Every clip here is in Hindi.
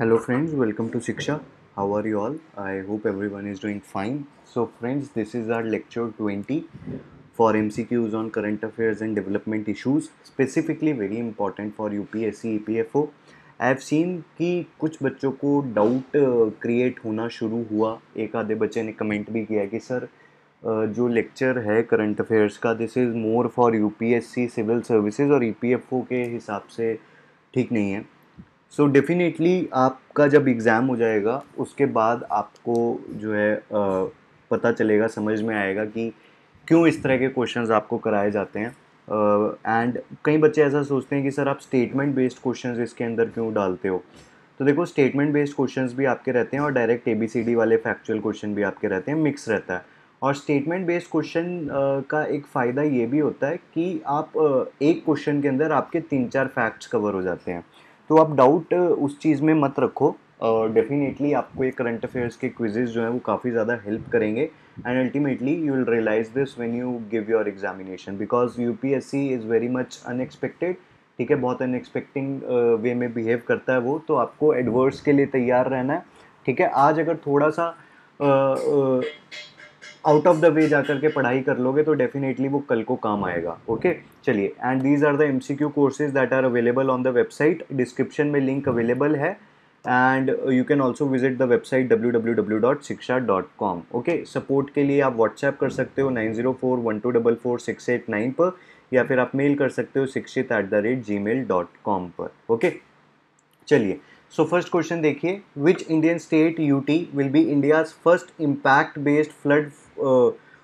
Hello friends welcome to Shiksha how are you all I hope everyone is doing fine so friends this is our lecture twenty for M C Qs on current affairs and development issues specifically very important for U P S C E P F O I have seen कि कुछ बच्चों को डाउट क्रिएट uh, होना शुरू हुआ एक आधे बच्चे ने कमेंट भी किया कि सर uh, जो लेक्चर है करंट अफेयर्स का this is more for U P S C civil services और ई पी एफ ओ के हिसाब से ठीक नहीं है सो so डेफिनेटली आपका जब एग्ज़ाम हो जाएगा उसके बाद आपको जो है आ, पता चलेगा समझ में आएगा कि क्यों इस तरह के क्वेश्चंस आपको कराए जाते हैं एंड uh, कई बच्चे ऐसा सोचते हैं कि सर आप स्टेटमेंट बेस्ड क्वेश्चंस इसके अंदर क्यों डालते हो तो देखो स्टेटमेंट बेस्ड क्वेश्चंस भी आपके रहते हैं और direct A B C D वाले फैक्चुअल क्वेश्चन भी आपके रहते हैं मिक्स रहता है और स्टेटमेंट बेस्ड क्वेश्चन का एक फ़ायदा ये भी होता है कि आप uh, एक क्वेश्चन के अंदर आपके तीन चार फैक्ट्स कवर हो जाते हैं तो आप डाउट उस चीज़ में मत रखो डेफिनेटली uh, आपको ये करंट अफेयर्स के क्विजेज जो हैं वो काफ़ी ज़्यादा हेल्प करेंगे and ultimately you will realise this when you give your examination because U P S C is very much unexpected ठीक है बहुत अनएक्सपेक्टिंग वे में बिहेव करता है वो तो आपको एडवर्स के लिए तैयार रहना है ठीक है आज अगर थोड़ा सा uh, uh, out of the way जा करके पढ़ाई कर लोगे तो डेफिनेटली वो कल को काम आएगा ओके चलिए and these are the M C Q courses that are available on the website description में लिंक अवेलेबल है and you can also visit the website W W W dot Shiksha dot com okay support के लिए आप व्हाट्सएप कर सकते हो nine zero four one two double four six eight nine पर या फिर आप मेल कर सकते हो शिक्षित at the rate ji mail dot com पर ओके चलिए सो फर्स्ट क्वेश्चन देखिए which Indian state UT will be India's first impact based flood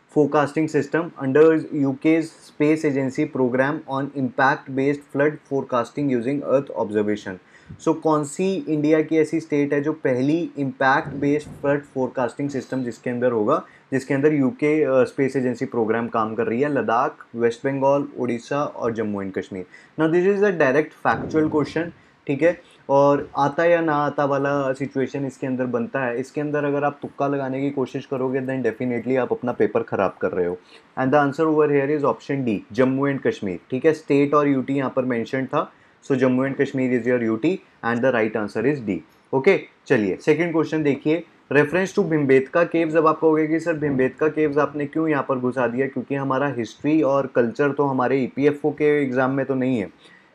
forecasting system under UK's Space Agency program on impact based flood forecasting using earth observation. So so, कौन सी इंडिया की ऐसी स्टेट है जो पहली impact based flood forecasting system जिसके अंदर होगा जिसके अंदर यूके स्पेस एजेंसी प्रोग्राम काम कर रही है लद्दाख वेस्ट बंगाल उड़ीसा और जम्मू एंड कश्मीर ना this is a direct factual question ठीक है और आता या ना आता वाला सिचुएशन इसके अंदर बनता है इसके अंदर अगर आप तुक्का लगाने की कोशिश करोगे देन डेफिनेटली आप अपना पेपर ख़राब कर रहे हो and the answer over here is option D Jammu and Kashmir ठीक है स्टेट और यूटी यहाँ पर मैंशन था so Jammu and Kashmir is your UT and the right answer is D okay चलिए सेकेंड क्वेश्चन देखिए रेफरेंस टू भिम्बेतका केव्स अब आप कहोगे कि सर भिम्बेतका केव्स आपने क्यों यहाँ पर घुसा दिया क्योंकि हमारा हिस्ट्री और कल्चर तो हमारे ई e के एग्ज़ाम में तो नहीं है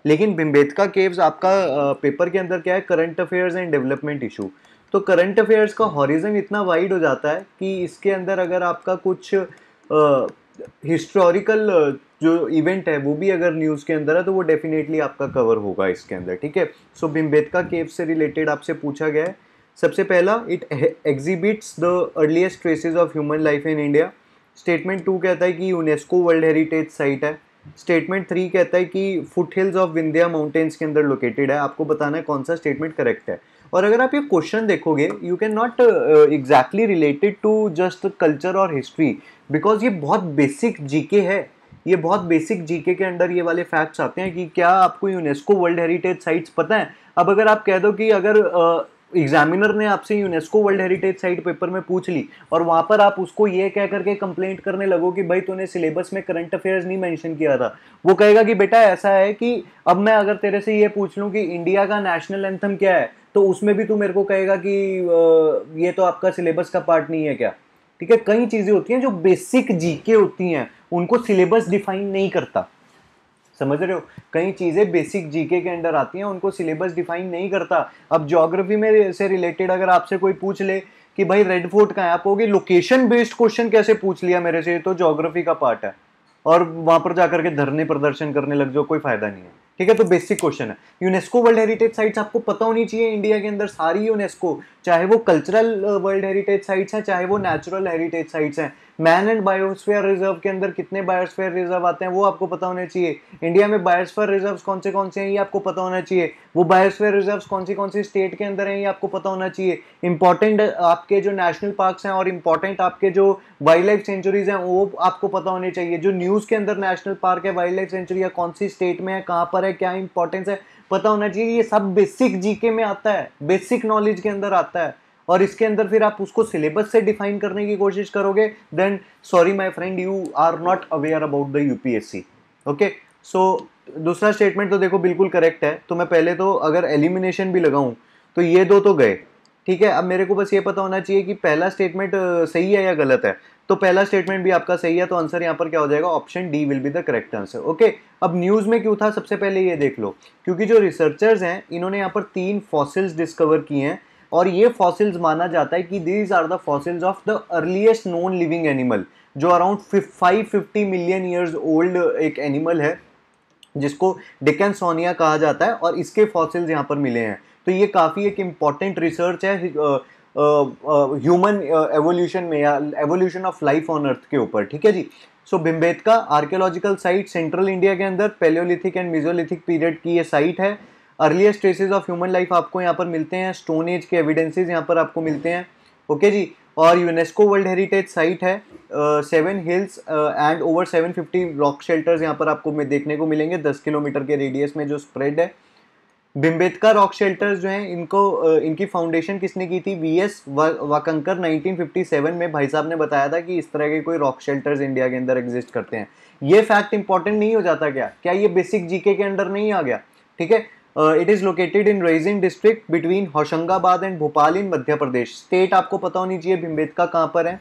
लेकिन बिम्बेतका केव्स आपका पेपर के अंदर क्या है current affairs and development issue तो करंट अफेयर्स का हॉरिजन इतना वाइड हो जाता है कि इसके अंदर अगर आपका कुछ हिस्टोरिकल जो इवेंट है वो भी अगर न्यूज़ के अंदर है तो वो डेफिनेटली आपका कवर होगा इसके अंदर ठीक है सो बिम्बेतका केव से रिलेटेड आपसे पूछा गया है सबसे पहला it exhibits the earliest traces of human life in India statement two कहता है कि यूनेस्को वर्ल्ड हेरिटेज साइट है स्टेटमेंट थ्री कहता है कि foothills of Vindhya mountains के अंदर लोकेटेड है आपको बताना है कौन सा स्टेटमेंट करेक्ट है और अगर आप ये क्वेश्चन देखोगे you can not exactly related to just culture और हिस्ट्री बिकॉज ये बहुत बेसिक जीके है ये बहुत बेसिक जीके के अंडर ये वाले फैक्ट्स आते हैं कि क्या आपको यूनेस्को वर्ल्ड हेरिटेज साइट्स पता है अब अगर आप कह दो कि अगर uh, एग्जामिनर ने आपसे UNESCO world heritage site paper में पूछ ली और वहाँ पर आप उसको ये कह करके कंप्लेंट करने लगो कि भाई तूने सिलेबस में करंट अफेयर्स नहीं मेंशन किया था वो कहेगा कि बेटा ऐसा है कि अब मैं अगर तेरे से ये पूछ लूँ कि इंडिया का नेशनल एंथम क्या है तो उसमें भी तू मेरे को कहेगा कि ये तो आपका सिलेबस का पार्ट नहीं है क्या ठीक है कई चीज़ें होती हैं जो बेसिक जीके होती हैं उनको सिलेबस डिफाइन नहीं करता समझ रहे हो कई चीज़ें बेसिक जीके के अंडर आती हैं उनको सिलेबस डिफाइन नहीं करता अब जोग्राफी में से रिलेटेड अगर आपसे कोई पूछ ले कि भाई रेड फोर्ट कहाँ है आप होगी लोकेशन बेस्ड क्वेश्चन कैसे पूछ लिया मेरे से तो जोग्राफी का पार्ट है और वहाँ पर जाकर के धरने प्रदर्शन करने लग जाओ कोई फायदा नहीं है ठीक है तो बेसिक क्वेश्चन है यूनेस्को वर्ल्ड हेरिटेज साइट्स आपको पता होनी चाहिए इंडिया के अंदर सारी यूनेस्को चाहे वो कल्चरल वर्ल्ड हेरिटेज साइट्स हैं चाहे वो नेचुरल हेरिटेज साइट्स हैं मैन एंड बायोस्फीयर रिजर्व के अंदर कितने बायोस्फीयर रिजर्व आते हैं वो आपको पता होना चाहिए इंडिया में बायोस्फीयर रिजर्व कौन से कौन से हैं ये आपको पता होना चाहिए वो बायोस्फीयर रिजर्व कौन से कौन से स्टेट के अंदर हैं ये आपको पता होना चाहिए इंपॉर्टेंट आपके जो नेशनल पार्क्स हैं और इंपॉर्टेंट आपके जो वाइल्ड लाइफ सेंचुरीज हैं वो आपको पता होने चाहिए जो न्यूज़ के अंदर नेशनल पार्क है वाइल्ड लाइफ सेंचुरी है कौन सी स्टेट में है कहाँ पर है क्या इंपॉर्टेंस है पता होना चाहिए ये सब बेसिक जीके में आता है बेसिक नॉलेज के अंदर आता है और इसके अंदर फिर आप उसको सिलेबस से डिफाइन करने की कोशिश करोगे then sorry my friend you are not aware about the you see okay so दूसरा स्टेटमेंट तो देखो बिल्कुल करेक्ट है तो मैं पहले तो अगर एलिमिनेशन भी लगाऊं तो ये दो तो गए ठीक है अब मेरे को बस ये पता होना चाहिए कि पहला स्टेटमेंट सही है या गलत है तो पहला स्टेटमेंट भी आपका सही है तो आंसर यहाँ पर क्या हो जाएगा option D will be the correct answer okay अब न्यूज़ में क्यों था सबसे पहले ये देख लो क्योंकि जो रिसर्चर्स हैं इन्होंने यहाँ पर तीन फॉसिल्स डिस्कवर किए हैं और ये फॉसिल्स माना जाता है कि these are the fossils of the earliest non living animal जो around five fifty million years old एक एनिमल है जिसको डिकेंसोनिया कहा जाता है और इसके फॉसिल्स यहाँ पर मिले हैं तो ये काफ़ी एक इम्पॉर्टेंट रिसर्च है ह्यूमन एवोल्यूशन में या evolution of life on earth के ऊपर ठीक है जी so Bhimbetka archaeological site central India के अंदर पेलियोलिथिक एंड मिजोलिथिक पीरियड की ये साइट है earliest traces of human life आपको यहाँ पर मिलते हैं स्टोन एज के एविडेंसेज यहाँ पर आपको मिलते हैं ओके जी और यूनेस्को वर्ल्ड हेरिटेज साइट है seven hills and over seven fifty rock shelters यहाँ पर आपको देखने को मिलेंगे दस किलोमीटर के रेडियस में जो स्प्रेड है बिम्बेदकर रॉक शेल्टर्स जो हैं इनको uh, इनकी फाउंडेशन किसने की थी वी एस वाकंकर 1957 में भाई साहब ने बताया था कि इस तरह के कोई रॉक शेल्टर्स इंडिया के अंदर एग्जिस्ट करते हैं ये फैक्ट इंपॉर्टेंट नहीं हो जाता क्या क्या ये बेसिक जीके के अंडर नहीं आ गया ठीक है it is located in Raisen district between Hoshangabad and Bhopal in Madhya Pradesh state आपको पता होनी चाहिए भिम्बेतका कहाँ पर है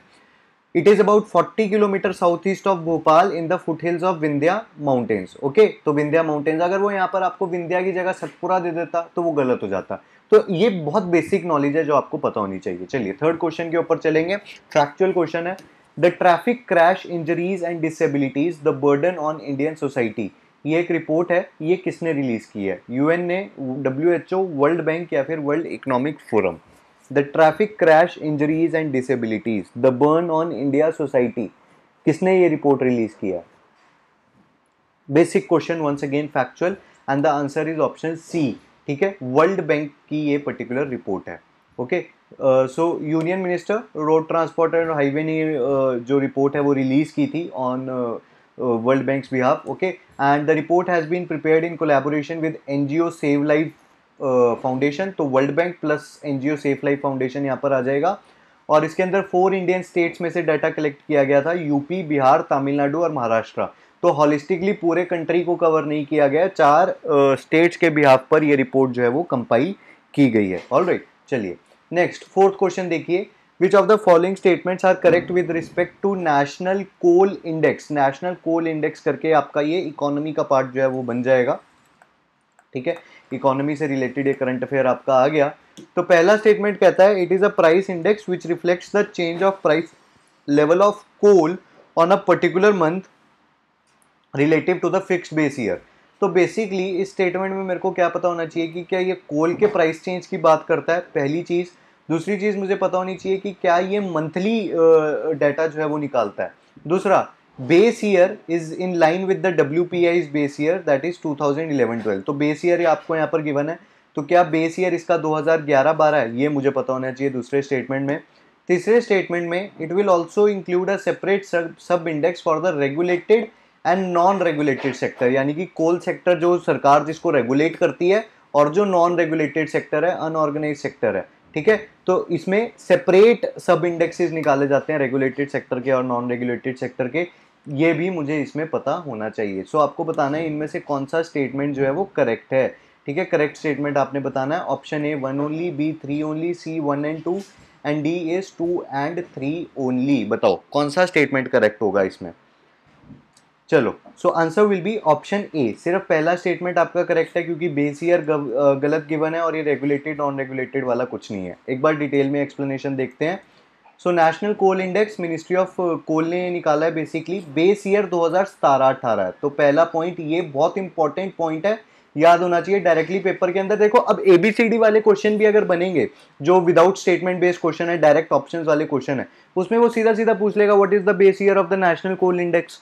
it is about 40 kilometre south east of Bhopal in the foothills of Vindhya mountains okay तो विंध्या माउंटेन्स अगर वो यहाँ पर आपको विंध्या की जगह सतपुरा दे देता तो वो गलत हो जाता तो ये बहुत बेसिक नॉलेज है जो आपको पता होनी चाहिए चलिए थर्ड क्वेश्चन के ऊपर चलेंगे फैक्चुअल क्वेश्चन है the traffic crash injuries and disabilities the burden on Indian society ये एक रिपोर्ट है ये किसने रिलीज़ की है यूएन ने W H O world bank या फिर world economic forum the traffic crash injuries and disabilities the burn on India society किसने ये रिपोर्ट रिलीज़ किया basic question once again factual and the answer is option C ठीक है वर्ल्ड बैंक की ये पर्टिकुलर रिपोर्ट है okay so union minister road transport and highway ने uh, जो रिपोर्ट है वो रिलीज़ की थी on world banks behalf okay and the report has been prepare in collaboration with N G O save life foundation तो world bank plus N G O safe life foundation यहाँ पर आ जाएगा और इसके अंदर फोर इंडियन स्टेट्स में से डाटा कलेक्ट किया गया था यूपी बिहार तमिलनाडु और महाराष्ट्र तो हॉलिस्टिकली पूरे कंट्री को कवर नहीं किया गया चार स्टेट्स uh, के बिहाफ पर यह रिपोर्ट जो है वो कंपाइल की गई है ऑल राइट चलिए नेक्स्ट फोर्थ क्वेश्चन देखिए which of the following statements are correct with respect to national coal index national coal index करके आपका ये इकोनॉमी का पार्ट जो है वो बन जाएगा ठीक है इकोनॉमी से रिलेटेड ये करंट अफेयर आपका आ गया तो पहला स्टेटमेंट कहता है it is a price index which reflects the change of price level of coal on a particular month relative to the fix base year तो बेसिकली इस स्टेटमेंट में मेरे को क्या पता होना चाहिए कि क्या ये कोल के प्राइस चेंज की बात करता है पहली चीज़ दूसरी चीज़ मुझे पता होनी चाहिए कि क्या ये मंथली डाटा जो है वो निकालता है दूसरा base year is in line with the W P is base year that is two eleven twelve तो बेस ईयर आपको यहाँ पर गिवन है तो क्या बेस ईयर इसका दो ग्यारह बारह है ये मुझे पता होना चाहिए दूसरे स्टेटमेंट में तीसरे स्टेटमेंट में it will also include a separate sub index for the regulated and non regulated sector यानी कि कोल सेक्टर जो सरकार जिसको रेगुलेट करती है और जो नॉन रेगुलेटेड सेक्टर है अनऑर्गेनाइज सेक्टर है ठीक है तो इसमें सेपरेट सब इंडेक्सेस निकाले जाते हैं रेगुलेटेड सेक्टर के और नॉन रेगुलेटेड सेक्टर के ये भी मुझे इसमें पता होना चाहिए सो so, आपको बताना है इनमें से कौन सा स्टेटमेंट जो है वो करेक्ट है ठीक है करेक्ट स्टेटमेंट आपने बताना है option A one only B three only C one and two and D is two and three only बताओ कौन सा स्टेटमेंट करेक्ट होगा इसमें चलो so answer will be option A सिर्फ पहला स्टेटमेंट आपका करेक्ट है क्योंकि बेस ईयर गलत गिवन है और ये रेगुलेटेड नॉन रेगुलेटेड वाला कुछ नहीं है एक बार डिटेल में एक्सप्लेनेशन देखते हैं so national coal index ministry of coal ने निकाला है बेसिकली बेस ईयर दो हज़ार सतारह अठारह तो पहला पॉइंट ये बहुत इंपॉर्टेंट पॉइंट है याद होना चाहिए डायरेक्टली पेपर के अंदर देखो अब एबीसीडी वाले क्वेश्चन भी अगर बनेंगे जो विदाउट स्टेटमेंट बेस्ड क्वेश्चन है डायरेक्ट ऑप्शन वाले क्वेश्चन है उसमें वो सीधा सीधा पूछ लेगा what is the base year of the national coal index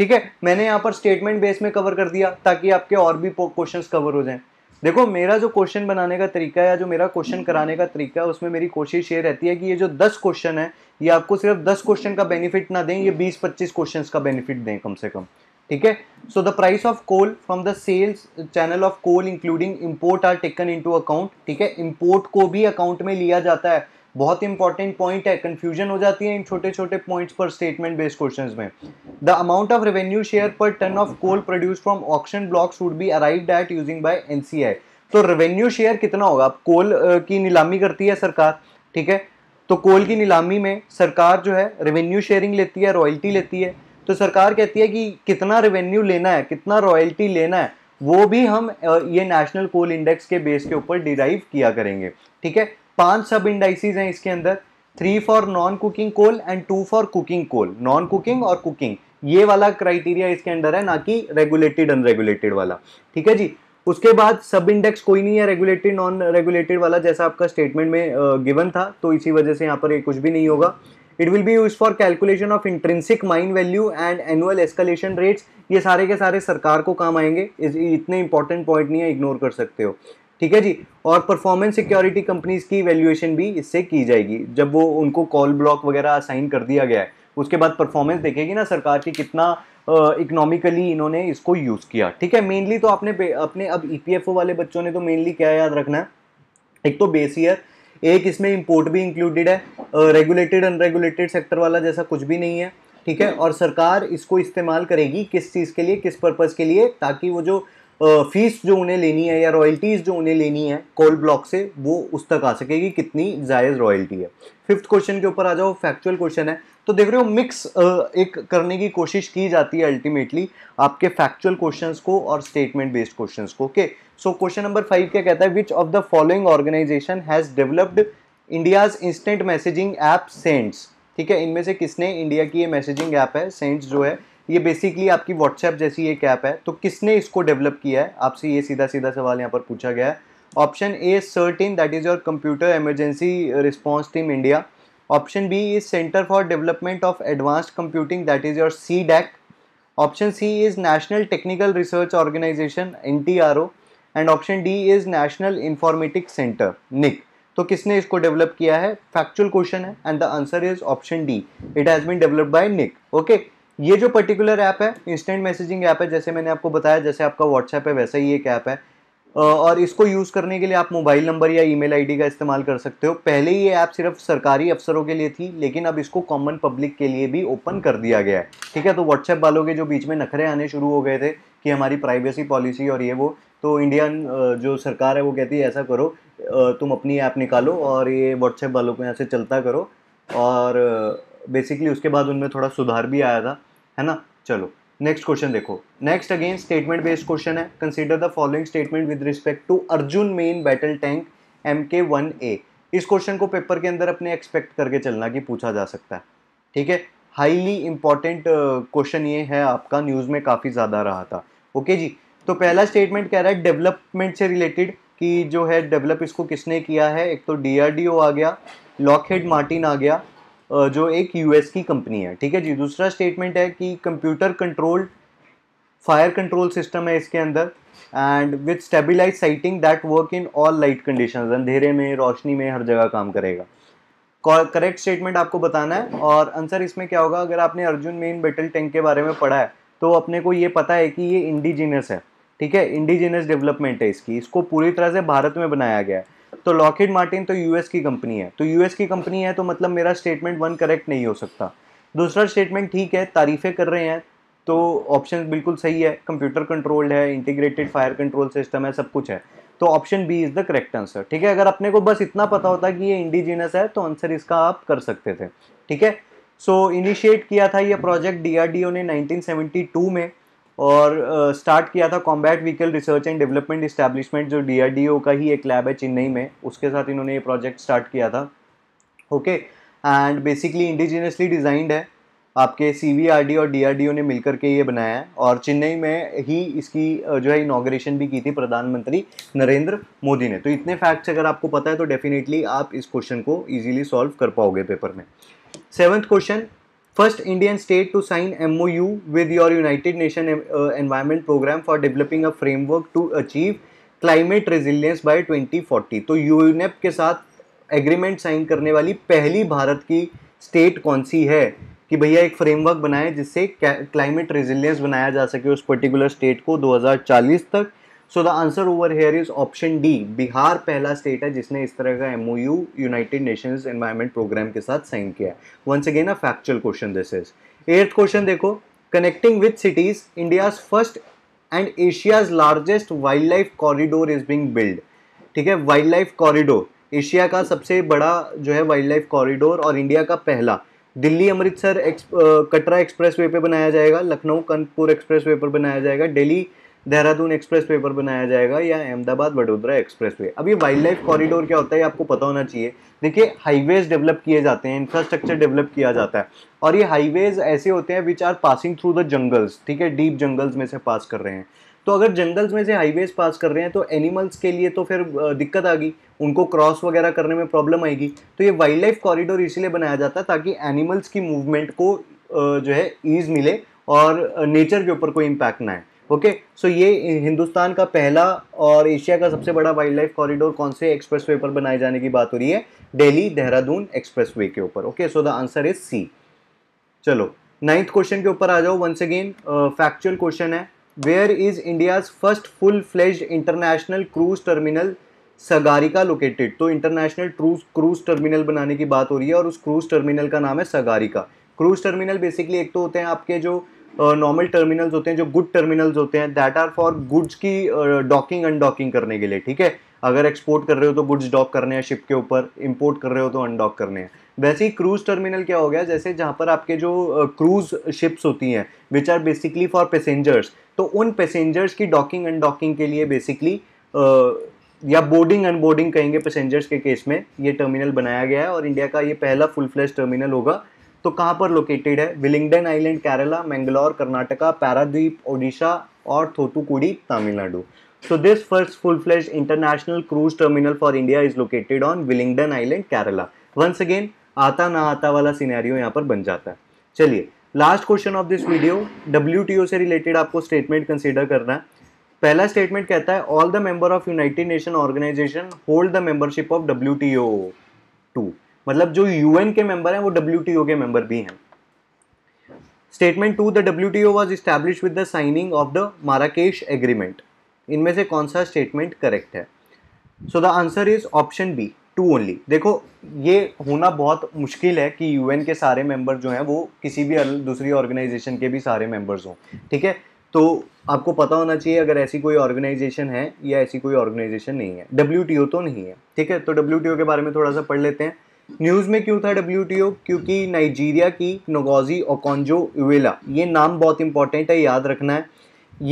ठीक है मैंने यहाँ पर स्टेटमेंट बेस में कवर कर दिया ताकि आपके और भी क्वेश्चन कवर हो जाएं देखो मेरा जो क्वेश्चन बनाने का तरीका है या जो मेरा क्वेश्चन कराने का तरीका है उसमें मेरी कोशिश ये रहती है कि ये जो दस क्वेश्चन है ये आपको सिर्फ दस क्वेश्चन का बेनिफिट ना दें ये बीस पच्चीस क्वेश्चन का बेनिफिट दें कम से कम ठीक है so the price of coal from the sales channel of coal including import are taken into account ठीक है इम्पोर्ट को भी अकाउंट में लिया जाता है बहुत इंपॉर्टेंट पॉइंट है कंफ्यूजन हो जाती है इन छोटे छोटे पॉइंट्स पर स्टेटमेंट बेस्ड क्वेश्चन में the amount of revenue share per ton of coal produce from auction blocks would be arrive at using by NCI तो रेवेन्यू शेयर कितना होगा कोल की नीलामी करती है सरकार ठीक है तो कोल की नीलामी में सरकार जो है रेवेन्यू शेयरिंग लेती है रॉयल्टी लेती है तो सरकार कहती है कि कितना रेवेन्यू लेना है कितना रॉयल्टी लेना है वो भी हम ये नेशनल कोल इंडेक्स के बेस के ऊपर डिराइव किया करेंगे ठीक है पांच सब इंडाइसिस हैं इसके अंदर three for non cooking coal and two for cooking coal non cooking और कुकिंग ये वाला क्राइटेरिया इसके अंदर है ना कि रेगुलेटेड अनरेगुलेटेड वाला ठीक है जी उसके बाद सब इंडेक्स कोई नहीं है रेगुलेटेड नॉन रेगुलेटेड वाला जैसा आपका स्टेटमेंट में गिवन था तो इसी वजह से यहाँ पर ये कुछ भी नहीं होगा it will be use for calculation of intrinsic mine value and annual escalation rates ये सारे के सारे सरकार को काम आएंगे इतने इंपॉर्टेंट पॉइंट नहीं है इग्नोर कर सकते हो ठीक है जी और परफॉर्मेंस सिक्योरिटी कंपनीज की वैल्यूएशन भी इससे की जाएगी जब वो उनको कॉल ब्लॉक वगैरह असाइन कर दिया गया है उसके बाद परफॉर्मेंस देखेगी ना सरकार की कितना इकोनॉमिकली uh, इन्होंने इसको यूज़ किया ठीक है मेनली तो आपने अपने अब ई e वाले बच्चों ने तो मेनली क्या याद रखना है एक तो बेस ईयर एक इसमें इम्पोर्ट भी इंक्लूडेड है रेगुलेटेड अनरेगुलेटेड सेक्टर वाला जैसा कुछ भी नहीं है ठीक है और सरकार इसको इस्तेमाल करेगी किस चीज़ के लिए किस पर्पज़ के लिए ताकि वो जो फीस जो उन्हें लेनी है या रॉयल्टीज़ जो उन्हें लेनी है कोल ब्लॉक से वो उस तक आ सकेगी कितनी जायज़ रॉयल्टी है फिफ्थ क्वेश्चन के ऊपर आ जाओ फैक्चुअल क्वेश्चन है तो देख रहे हो मिक्स एक करने की कोशिश की जाती है अल्टीमेटली आपके फैक्चुअल क्वेश्चंस को और स्टेटमेंट बेस्ड क्वेश्चंस को okay so question number five क्या कहता है which of the following organisation has developed India's instant messaging app Sandes ठीक है इनमें से किसने इंडिया की ये मैसेजिंग ऐप है सेंट्स जो है ये बेसिकली आपकी व्हाट्सएप जैसी एक ऐप है तो किसने इसको डेवलप किया है आपसे ये सीधा सीधा सवाल यहाँ पर पूछा गया है option A CERT-In that is your computer emergency response team India option B is centre for development of advanced computing that is your C DAC option C is national technical research organisation N T R O and option D is national informatic centre NIC तो किसने इसको डेवलप किया है फैक्चुअल क्वेश्चन है and the answer is option D it has been developed by NIC okay ये जो पर्टिकुलर ऐप है इंस्टेंट मैसेजिंग ऐप है जैसे मैंने आपको बताया जैसे आपका व्हाट्सएप है वैसा ही एक ऐप है और इसको यूज़ करने के लिए आप मोबाइल नंबर या ईमेल आईडी का इस्तेमाल कर सकते हो पहले ये ऐप सिर्फ सरकारी अफसरों के लिए थी लेकिन अब इसको कॉमन पब्लिक के लिए भी ओपन कर दिया गया है ठीक है तो व्हाट्सएप वालों के जो बीच में नखरे आने शुरू हो गए थे कि हमारी प्राइवेसी पॉलिसी और ये वो तो इंडियन जो सरकार है वो कहती है ऐसा करो तुम अपनी ऐप निकालो और ये व्हाट्सएप वालों को यहाँ से चलता करो और बेसिकली उसके बाद उनमें थोड़ा सुधार भी आया था है ना चलो नेक्स्ट क्वेश्चन देखो next again statement based question है consider the following statement with respect to Arjun main battle tank M K one A इस क्वेश्चन को पेपर के अंदर अपने एक्सपेक्ट करके चलना कि पूछा जा सकता है ठीक है हाईली इंपॉर्टेंट क्वेश्चन ये है आपका न्यूज़ में काफ़ी ज़्यादा रहा था ओके okay जी तो पहला स्टेटमेंट कह रहा है डेवलपमेंट से रिलेटेड कि जो है डेवलप इसको किसने किया है एक तो डीआरडीओ आ गया लॉकहेड मार्टिन आ गया जो एक यूएस की कंपनी है ठीक है जी दूसरा स्टेटमेंट है कि computer controlled fire control system है इसके अंदर and with stabilize sighting that work in all light condition अंधेरे में रोशनी में हर जगह काम करेगा करेक्ट स्टेटमेंट आपको बताना है और आंसर इसमें क्या होगा अगर आपने अर्जुन मेन बेटल टैंक के बारे में पढ़ा है तो अपने को ये पता है कि ये इंडिजीनियस है ठीक है इंडिजीनियस डेवलपमेंट है इसकी इसको पूरी तरह से भारत में बनाया गया है तो लॉकिड मार्टिन तो यूएस की कंपनी है तो यूएस की कंपनी है तो मतलब मेरा स्टेटमेंट वन करेक्ट नहीं हो सकता दूसरा स्टेटमेंट ठीक है तारीफ़ें कर रहे हैं तो ऑप्शन बिल्कुल सही है कंप्यूटर कंट्रोल्ड है इंटीग्रेटेड फायर कंट्रोल सिस्टम है सब कुछ है तो option B is the correct answer ठीक है अगर अपने को बस इतना पता होता कि ये इंडिजिनस है तो आंसर इसका आप कर सकते थे ठीक है सो so, इनिशिएट किया था ये प्रोजेक्ट डीआरडीओ ने 1972 में और स्टार्ट uh, किया था combat vehicle research and development establishment जो डी का ही एक लैब है चेन्नई में उसके साथ इन्होंने ये प्रोजेक्ट स्टार्ट किया था okay and basically indigenously designed है आपके सी और डी ने मिलकर के ये बनाया है और चेन्नई में ही इसकी जो है इनाग्रेशन भी की थी प्रधानमंत्री नरेंद्र मोदी ने तो इतने फैक्ट्स अगर आपको पता है तो डेफिनेटली आप इस क्वेश्चन को इजीली सॉल्व कर पाओगे पेपर में seventh question first Indian state to sign MOU with your United Nations uh, Environment Program for developing a framework to achieve climate resilience by 2040. तो यूनेप के साथ एग्रीमेंट साइन करने वाली पहली भारत की स्टेट कौन सी है कि भैया एक फ्रेमवर्क बनाए जिससे क्लाइमेट रेजिलियंस बनाया जा सके उस पर्टिकुलर स्टेट को 2040 तक so the answer over here is option D Bihar पहला स्टेट है जिसने इस तरह का M O U united nations environment programme के साथ साइन किया है once again a factual question this is eighth question देखो connecting with cities India's first and Asia's largest wildlife corridor is being build ठीक है वाइल्ड लाइफ कॉरिडोर एशिया का सबसे बड़ा जो है वाइल्ड लाइफ कॉरिडोर और इंडिया का पहला Delhi Amritsar ex, Katra expressway पर बनाया जाएगा लखनऊ कनपुर एक्सप्रेस वे पर बनाया जाएगा दिल्ली देहरादून एक्सप्रेस वे पर बनाया जाएगा या अहमदाबाद वडोदरा एक्सप्रेस वे अब ये वाइल्ड लाइफ कॉरिडोर क्या होता है आपको पता होना चाहिए देखिए हाईवेज डेवलप किए जाते हैं इंफ्रास्ट्रक्चर डेवलप किया जाता है और ये हाईवेज ऐसे होते हैं which are passing through the jungles ठीक है डीप जंगल्स में से पास कर रहे हैं तो अगर जंगल्स में से हाईवेज पास कर रहे हैं तो एनिमल्स के लिए तो फिर दिक्कत आ गई उनको क्रॉस वगैरह करने में प्रॉब्लम आएगी तो ये वाइल्ड लाइफ कॉरिडोर इसीलिए बनाया जाता है ताकि एनिमल्स की मूवमेंट को जो है ईज मिले और नेचर के ऊपर कोई इम्पैक्ट ना आए ओके सो ये हिंदुस्तान का पहला और एशिया का सबसे बड़ा वाइल्ड लाइफ कॉरिडोर कौन से एक्सप्रेस वे पर बनाए जाने की बात हो रही है डेली देहरादून एक्सप्रेस वे के ऊपर okay so the answer is C चलो नाइन्थ क्वेश्चन के ऊपर आ जाओ वंस अगेन फैक्चुअल क्वेश्चन है where is India's first full fledged international cruise terminal Sagarika located तो इंटरनेशनल ट्रूज क्रूज टर्मिनल बनाने की बात हो रही है और उस क्रूज टर्मिनल का नाम है सगारिका क्रूज टर्मिनल बेसिकली एक तो होते हैं आपके जो नॉर्मल टर्मिनल्स होते हैं जो गुड टर्मिनल्स होते हैं दैट आर फॉर गुड्स की डॉकिंग अनडॉकिंग करने के लिए ठीक है अगर एक्सपोर्ट कर रहे हो तो गुड्स डॉक करने हैं शिप के ऊपर इंपोर्ट कर रहे हो तो अनडॉक करने हैं वैसे ही क्रूज टर्मिनल क्या हो गया जैसे जहाँ पर आपके जो क्रूज शिप्स होती हैं which are basically for passengers तो उन पैसेंजर्स की डॉकिंग अनडॉकिंग के लिए बेसिकली या बोर्डिंग अनबोर्डिंग कहेंगे पैसेंजर्स के केस में ये टर्मिनल बनाया गया है और इंडिया का ये पहला फुल फ्लैश टर्मिनल होगा तो कहाँ पर लोकेटेड है विलिंगडन आइलैंड केरला मैंगलोर कर्नाटका पैरादीप ओडिशा और Thoothukudi Tamil Nadu so this first full fledged international cruise terminal for India is located on Willingdon Island Kerala once again आता ना आता वाला सीनैरियो यहाँ पर बन जाता है चलिए last question of this video W से रिलेटेड आपको स्टेटमेंट कंसिडर करना है पहला स्टेटमेंट कहता है all the member of United Nation Organisation hold the membership of W T O two मतलब जो यूएन के मेंबर हैं वो डब्ल्यू के मेंबर भी हैं statement two the W T O was establish with the signing of the Marrakesh agreement इनमें से कौन सा स्टेटमेंट करेक्ट है so the answer is option B two only देखो ये होना बहुत मुश्किल है कि यूएन के सारे मेंबर जो हैं वो किसी भी दूसरी ऑर्गेनाइजेशन के भी सारे मेंबर्स हों ठीक है तो आपको पता होना चाहिए अगर ऐसी कोई ऑर्गेनाइजेशन है या ऐसी कोई ऑर्गेनाइजेशन नहीं है डब्ल्यू तो नहीं है ठीक है तो डब्ल्यू के बारे में थोड़ा सा पढ़ लेते हैं न्यूज़ में क्यों था डब्ल्यू क्योंकि नाइजीरिया की नोगोजी ओकॉन्जो उवेला ये नाम बहुत इंपॉर्टेंट है याद रखना है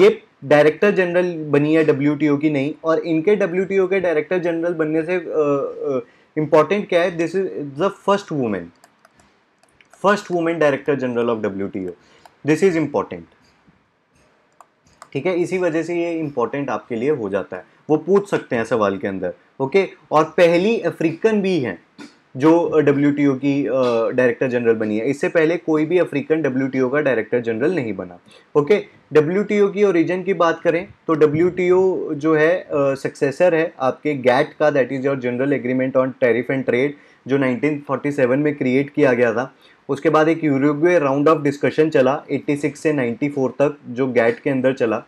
ये डायरेक्टर जनरल बनी है डब्ल्यू की नहीं और इनके डब्ल्यू के डायरेक्टर जनरल बनने से इंपॉर्टेंट क्या है this is the first women first women director general of W this is important ठीक है इसी वजह से ये इंपॉर्टेंट आपके लिए हो जाता है वो पूछ सकते हैं सवाल के अंदर ओके और पहली अफ्रीकन भी हैं जो डब्ल्यू की डायरेक्टर जनरल बनी है इससे पहले कोई भी अफ्रीकन डब्ल्यू का डायरेक्टर जनरल नहीं बना ओके डब्ल्यू की ओरिजिन की बात करें तो डब्ल्यू जो है सक्सेसर है आपके गैट का that is your general agreement on tariff and trade जो 1947 में क्रिएट किया गया था उसके बाद एक यूरोग्वे राउंड ऑफ डिस्कशन चला 86 से 94 तक जो गैट के अंदर चला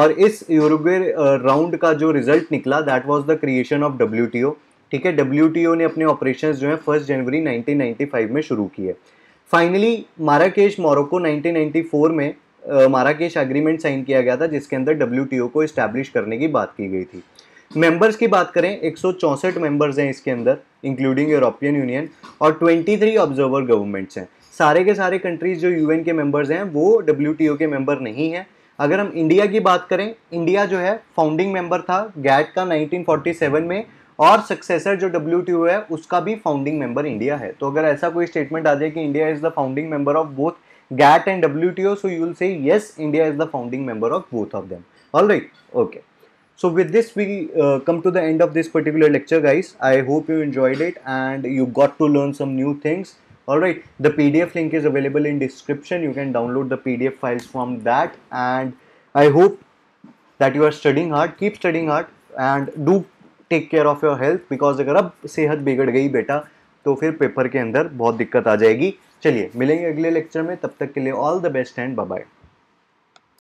और इस यूरोग्वे राउंड का जो रिजल्ट निकला that was the creation of W ठीक है डब्ल्यू ने अपने ऑपरेशन जो है फर्स्ट जनवरी नाइनटीन में शुरू किए फाइनली माराकेश मोरक्को 1994 में माराकेश एग्रीमेंट साइन किया गया था जिसके अंदर डब्ल्यू को इस्टेब्लिश करने की बात की गई थी मेंबर्स की बात करें एक मेंबर्स हैं इसके अंदर इंक्लूडिंग यूरोपियन यूनियन और 23 ऑब्जर्वर गवर्नमेंट्स हैं सारे के सारे कंट्रीज जो यूएन के मेंबर्स हैं वो डब्ल्यू के मेंबर नहीं हैं अगर हम इंडिया की बात करें इंडिया जो है फाउंडिंग मेंबर था गैट का नाइनटीन में और सक्सेसर जो डब्ल्यू टी है उसका भी फाउंडिंग मेंबर इंडिया है तो अगर ऐसा कोई स्टेटमेंट आ जाए कि India is the founding member of both GATT and W T O so यूल से yes India is the founding member of both of them all right okay so with this we come to the end of this particular lecture guys I hope you enjoyed it and you got to learn some new things all right the P D F link is available in description you can download the P D F files from that and I hope that you are studying hard keep studying hard and do take care of your health because अगर अब सेहत बिगड़ गई बेटा तो फिर पेपर के अंदर बहुत दिक्कत आ जाएगी चलिए मिलेंगे अगले लेक्चर में तब तक के लिए all the best and bye